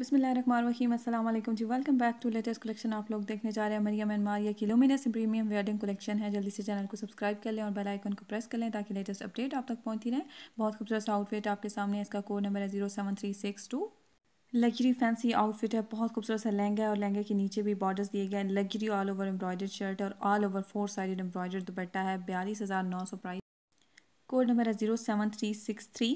बसमिलकुम जी welcome back to latest collection आप लोग देखने जा रहे हैं मरियम एंड मारिया की प्रीमियम वेडिंग कलेक्शन है जल्दी से चैनल को सब्सक्राइब कर लें और बेल आइकन को प्रेस कर लें ताकि लेटेस्ट अपडेट आप तक पहुंचती रहे बहुत खूबसूरत आउटफिट आपके सामने इसका कोड नंबर है zero seven three six two luxury fancy outfit है बहुत खूबसूरत सा लहंगा है और लहंगे के नीचे भी बॉर्डर्स दिए गए हैं luxury all over embroidered shirt और all over four sided embroidered dupatta है बयालीस हज़ार नौ सौ प्राइस कोड नंबर है zero seven three six three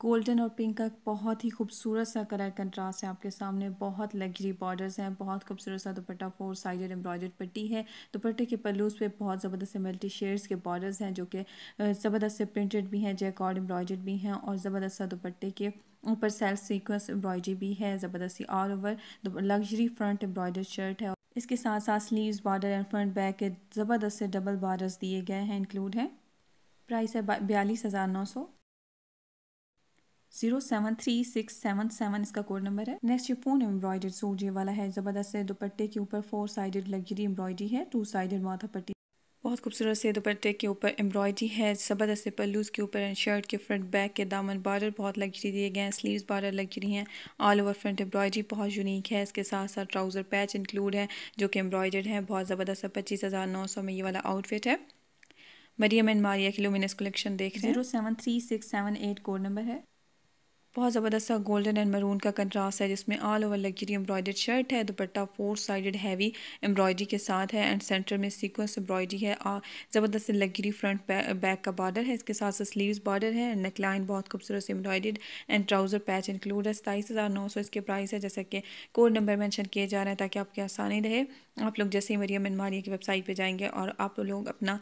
golden और पिंक का बहुत ही खूबसूरत सा कलर कंट्रास्ट है आपके सामने बहुत लग्जरी बॉर्डर्स हैं बहुत खूबसूरत सा दुपट्टा फोर साइडेड एम्ब्रॉयडर्ड पट्टी है दुपट्टे के पल्लूज पे बहुत ज़बरदस्त मल्टी शेड्स के बॉर्डर्स हैं जो कि ज़बरदस्त से प्रिंटेड भी हैं जैकॉर्ड एम्ब्रॉयडर्ड भी हैं और ज़बरदस्त सा दुपट्टे के ऊपर सेल्फ सीक्वेंस एम्ब्रॉयडरी भी है ज़बरदस्ती all over luxury front embroidered shirt है इसके साथ साथ sleeves border and front back के ज़बरदस्त से डबल बॉर्डर्स दिए गए हैं इंक्लूड हैं प्राइस है बयालीस हज़ार नौ सौ zero seven three six seven seven इसका कोड नंबर है नेक्स्ट ये फोन एम्ब्रॉयडर्ड सूट ये वाला है जबरदस्त है दुपट्टे के ऊपर फोर साइडेड लग्जरी एम्ब्रॉयडरी है टू साइडेड माथा पट्टी बहुत खूबसूरत से दुपट्टे के ऊपर एम्ब्रॉयडरी है ज़बरदस्त से पल्लूज के ऊपर एंड शर्ट के फ्रंट बैक के दामन बार्डर बहुत लग्जरी दिए गए हैं स्लीव्स बॉर्डर लग्जरी हैं ऑल ओवर फ्रंट एम्ब्रॉयडरी बहुत यूनिक है इसके साथ साथ ट्राउज़र पैच इंक्लूड है जो कि एम्ब्रॉयडर्ड है बहुत ज़बरदस्त है पच्चीस हज़ार नौ सौ में ये वाला आउटफिट है मरियम एंड मारिया की लुमिनस कलेक्शन देख रहे हैं zero seven three six seven eight code number है बहुत ज़बरदस्त सा गोल्डन एंड मरून का कंट्रास्ट है जिसमें all over luxury embroidered shirt है dupatta four sided heavy embroidery के साथ है एंड सेंटर में सीक्वेंस एम्ब्रॉयडरी है और ज़बरदस्त लग्जरी फ्रंट बैक का बॉर्डर है इसके साथ साथ स्लीव्स बॉर्डर है एंड नेकलाइन बहुत खूबसूरत से embroidered and trouser patch include है सताईस हज़ार नौ सौ इसके प्राइस है जैसा कि कोड नंबर मैंशन किए जा रहे हैं ताकि आपकी आसानी रहे आप लोग जैसे ही मरियम एंड मारिया की वेबसाइट पे जाएंगे और आप लोग अपना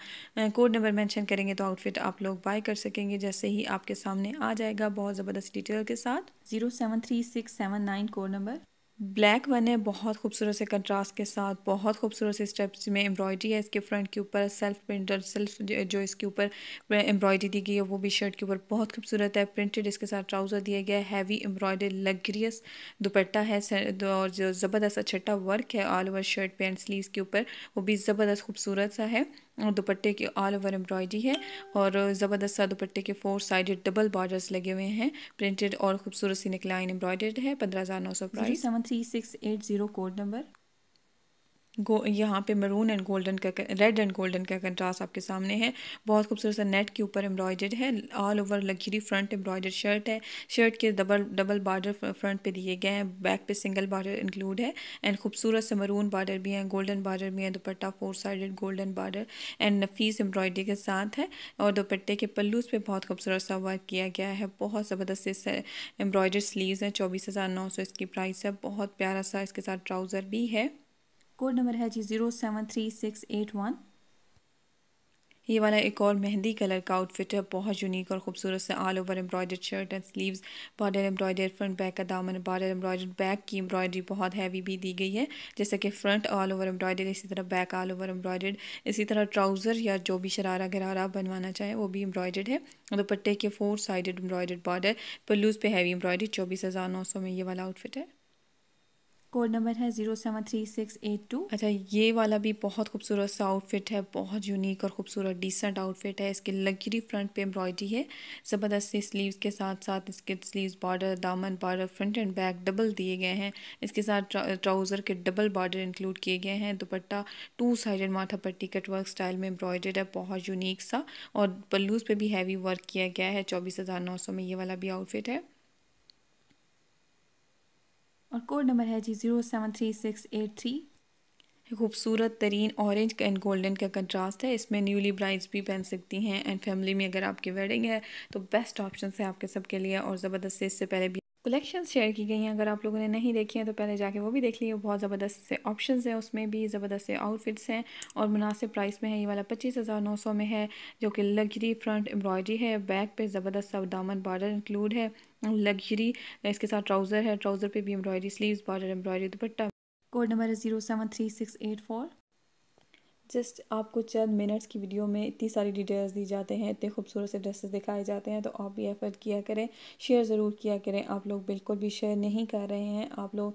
कोड नंबर मेंशन करेंगे तो आउटफिट आप लोग बाय कर सकेंगे जैसे ही आपके सामने आ जाएगा बहुत ज़बरदस्त डिटेल के साथ zero seven three six seven nine code number black one है बहुत खूबसूरत से कंट्रास्ट के साथ बहुत खूबसूरत से स्टेप्स में एम्ब्रॉयडरी है इसके फ्रंट के ऊपर सेल्फ प्रिंटर सेल्फ जो इसके ऊपर एम्ब्रॉयडरी दी गई है वो भी शर्ट के ऊपर बहुत खूबसूरत है प्रिंटेड इसके साथ ट्राउज़र दिया गया है हैवी एम्ब्रॉयडरी लग्जरियस दुपट्टा है और जो ज़बरदस्त अच्छा वर्क है all over shirt pant sleeve के ऊपर वो भी ज़बरदस्त खूबसूरत सा है दुपट्टे की ऑल ओवर एम्ब्रॉयडरी है और ज़बरदस्त सा दुपट्टे के फोर साइडेड डबल बॉर्डर्स लगे हुए हैं प्रिंटेड और खूबसूरत सी निकलाइन एम्ब्रॉयडर्ड है पंद्रह हज़ार नौ सौ price seven three six eight zero code number गो यहाँ पे मरून एंड गोल्डन का रेड एंड गोल्डन का कंट्रास्ट आपके सामने है बहुत खूबसूरत सा नेट के ऊपर एम्ब्रॉयडर्ड है all over luxury front embroidered shirt है शर्ट के डबल डबल बार्डर फ्रंट पे दिए गए हैं बैक पे सिंगल बार्डर इंक्लूड है एंड खूबसूरत से मरून बार्डर भी हैं गोल्डन बार्डर भी हैं dupatta four sided golden border and नफीस एम्ब्रॉयडरी के साथ है और दोपट्टे के पल्लूस पे बहुत खूबसूरत सा वर्क किया गया है बहुत ज़बरदस्त से एम्ब्रॉयडर्ड स्लीव्स हैं चौबीस हज़ार नौ सौ इसकी प्राइस है बहुत प्यारा सा इसके साथ ट्राउज़र भी है कोड नंबर है जी zero seven three six eight one ये वाला एक और मेहंदी कलर का आउटफिट है बहुत यूनिक और खूबसूरत से all over embroidered shirt and sleeves border embroidered front back का दामन बॉर्डर एम्ब्रॉयडर्ड बैक की एम्ब्रॉयडरी बहुत हैवी भी दी गई है जैसे कि फ्रंट ऑल ओवर एम्ब्रॉयडर्ड इसी तरह बैक ऑल ओवर एम्ब्रॉयडर्ड इसी तरह ट्राउज़र या जो भी शरारा गरारा बनवाना चाहे वो भी एम्ब्रॉयडर्ड है दुपट्टे के फोर साइडेड एम्ब्रॉयडर्ड बॉर्डर पर लूज़ पे हैवी एम्ब्रॉयडरी चौबीस हज़ार नौ सौ में ये वाला आउटफिट है कोड नंबर है zero seven three six eight two अच्छा ये वाला भी बहुत खूबसूरत सा आउटफिट है बहुत यूनिक और खूबसूरत डिसेंट आउटफिट है इसके लग्जरी फ्रंट पे एम्ब्रॉयडरी है ज़बरदस्त से स्लीव्स के साथ साथ इसके स्लीव्स बॉर्डर दामन border front and back double दिए गए हैं इसके साथ ट्राउज़र के डबल बॉर्डर इंक्लूड किए गए हैं दुपट्टा टू साइडेड माथा पट्टी कट वर्क स्टाइल में एम्ब्रॉयडर्ड है बहुत यूनिक सा और पल्लूज पे भी हैवी वर्क किया गया है चौबीस हज़ार नौ सौ में ये वाला भी आउटफिट है और कोड नंबर है जी zero seven three six eight three खूबसूरत तरीन ऑरेंज एंड गोल्डन का कंट्रास्ट है इसमें न्यूली ब्राइड्स भी पहन सकती हैं एंड फैमिली में अगर आपकी वेडिंग है तो बेस्ट ऑप्शन है आपके सबके लिए और ज़बरदस्त से इससे पहले भी कलेक्शंस शेयर की गई हैं अगर आप लोगों ने नहीं देखी हैं तो पहले जाके वो भी देख लीजिए बहुत ज़बरदस्त से ऑप्शन हैं उसमें भी ज़बरदस्त से आउटफिट्स हैं और मुनासिब प्राइस में है ये वाला पच्चीस हज़ार नौ सौ में है जो कि लग्जरी फ्रंट एम्ब्रॉयडरी है बैक पे ज़बरदस्त सा दामन बॉर्डर इंक्लूड है लग्जरी इसके साथ ट्राउज़र है ट्राउज़र पर भी embroidery sleeve border embroidery dupatta code number है zero seven three six eight four just आपको चंद मिनट्स की वीडियो में इतनी सारी डिटेल्स दी जाते हैं इतने खूबसूरत से ड्रेसेस दिखाए जाते हैं तो आप भी एफर्ट किया करें शेयर ज़रूर किया करें आप लोग बिल्कुल भी शेयर नहीं कर रहे हैं आप लोग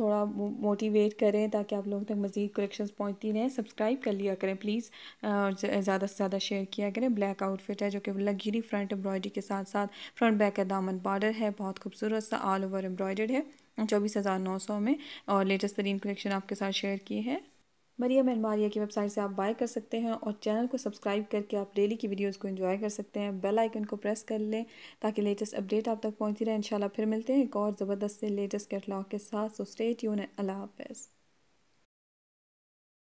थोड़ा मोटिवेट करें ताकि आप लोगों तक मज़ीद कलेक्शन पहुँचती रहें सब्सक्राइब कर लिया करें प्लीज़ और ज़्यादा से ज़्यादा शेयर किया करें ब्लैक आउटफिट है जो कि लग्जरी फ्रंट एम्ब्रॉयडरी के साथ साथ फ्रंट बैक का दामन बॉर्डर है बहुत खूबसूरत सा ऑल ओवर एम्ब्रॉयडर्ड है चौबीस हज़ार नौ सौ में और लेटेस्ट तरीन कलेक्शन आपके साथ शेयर की है मरिया एंड मारिया की वेबसाइट से आप बाय कर सकते हैं और चैनल को सब्सक्राइब करके आप डेली की वीडियोस को एंजॉय कर सकते हैं बेल आइकन को प्रेस कर लें ताकि लेटेस्ट अपडेट आप तक पहुंचती रहे इंशाल्लाह फिर मिलते हैं एक और ज़बरदस्त से लेटेस्ट कैटलॉग के साथ so stay tune Allah half